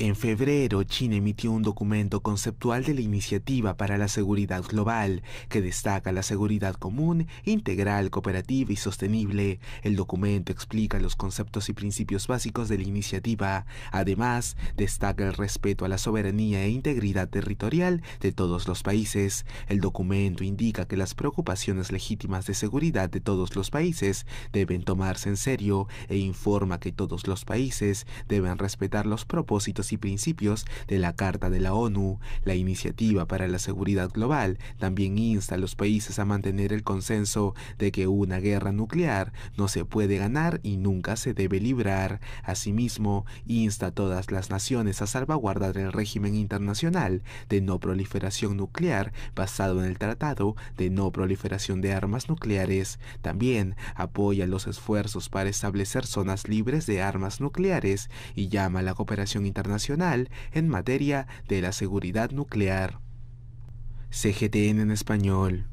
En febrero, China emitió un documento conceptual de la Iniciativa para la Seguridad Global, que destaca la seguridad común, integral, cooperativa y sostenible. El documento explica los conceptos y principios básicos de la iniciativa. Además, destaca el respeto a la soberanía e integridad territorial de todos los países. El documento indica que las preocupaciones legítimas de seguridad de todos los países deben tomarse en serio e informa que todos los países deben respetar los propósitos y principios de la Carta de la ONU. La Iniciativa para la Seguridad Global también insta a los países a mantener el consenso de que una guerra nuclear no se puede ganar y nunca se debe librar. Asimismo, insta a todas las naciones a salvaguardar el régimen internacional de no proliferación nuclear basado en el Tratado de No Proliferación de Armas Nucleares. También apoya los esfuerzos para establecer zonas libres de armas nucleares y llama a la cooperación internacional Nacional en materia de la seguridad nuclear. CGTN en español.